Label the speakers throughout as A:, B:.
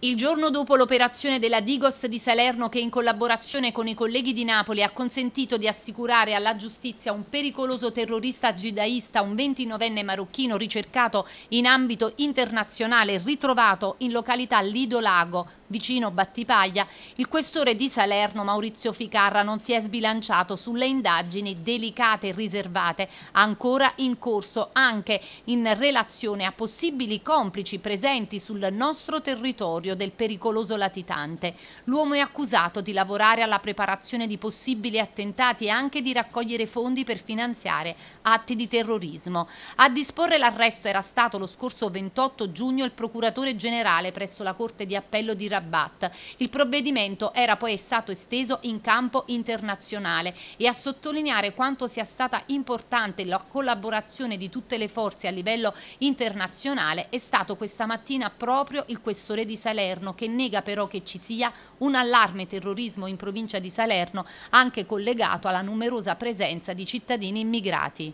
A: Il giorno dopo l'operazione della Digos di Salerno che in collaborazione con i colleghi di Napoli ha consentito di assicurare alla giustizia un pericoloso terrorista gidaista, un 29enne marocchino ricercato in ambito internazionale ritrovato in località Lido Lago, vicino Battipaglia, il questore di Salerno Maurizio Ficarra non si è sbilanciato sulle indagini delicate e riservate ancora in corso anche in relazione a possibili complici presenti sul nostro territorio territorio del pericoloso latitante. L'uomo è accusato di lavorare alla preparazione di possibili attentati e anche di raccogliere fondi per finanziare atti di terrorismo. A disporre l'arresto era stato lo scorso 28 giugno il procuratore generale presso la Corte di Appello di Rabat. Il provvedimento era poi stato esteso in campo internazionale e a sottolineare quanto sia stata importante la collaborazione di tutte le forze a livello internazionale è stato questa mattina proprio il questore di Salerno Salerno che nega però che ci sia un allarme terrorismo in provincia di Salerno anche collegato alla numerosa presenza di cittadini immigrati.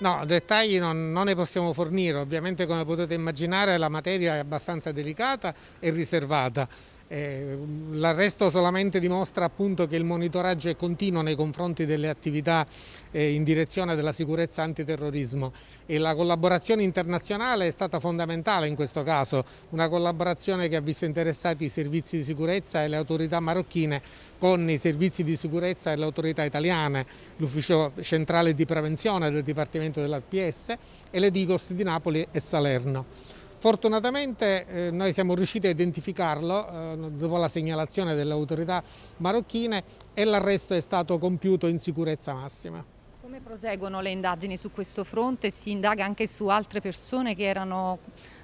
B: No, dettagli non, non, ne possiamo fornire, ovviamente come potete immaginare la materia è abbastanza delicata e riservata. Eh, L'arresto solamente dimostra appunto che il monitoraggio è continuo nei confronti delle attività eh, in direzione della sicurezza antiterrorismo e la collaborazione internazionale è stata fondamentale in questo caso, una collaborazione che ha visto interessati i servizi di sicurezza e le autorità marocchine con i servizi di sicurezza e le autorità italiane, l'ufficio centrale di prevenzione del Dipartimento dell'APS e le DIGOS di Napoli e Salerno. Fortunatamente eh, noi siamo riusciti a identificarlo eh, dopo la segnalazione delle autorità marocchine e l'arresto è stato compiuto in sicurezza massima.
A: Come proseguono le indagini su questo fronte? Si indaga anche su altre persone che erano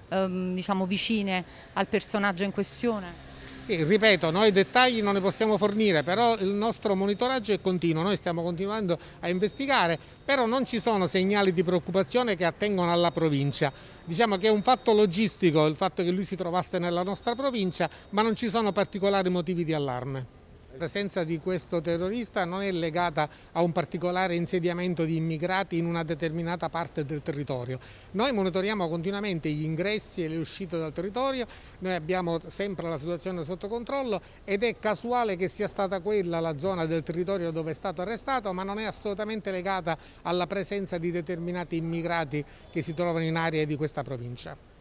A: ehm, diciamo, vicine al personaggio in questione?
B: ripeto, noi dettagli non ne possiamo fornire, però il nostro monitoraggio è continuo, noi stiamo continuando a investigare, però non ci sono segnali di preoccupazione che attengono alla provincia. Diciamo che è un fatto logistico il fatto che lui si trovasse nella nostra provincia, ma non ci sono particolari motivi di allarme. La presenza di questo terrorista non è legata a un particolare insediamento di immigrati in una determinata parte del territorio. Noi monitoriamo continuamente gli ingressi e le uscite dal territorio, noi abbiamo sempre la situazione sotto controllo ed è casuale che sia stata quella la zona del territorio dove è stato arrestato, ma non è assolutamente legata alla presenza di determinati immigrati che si trovano in aree di questa provincia.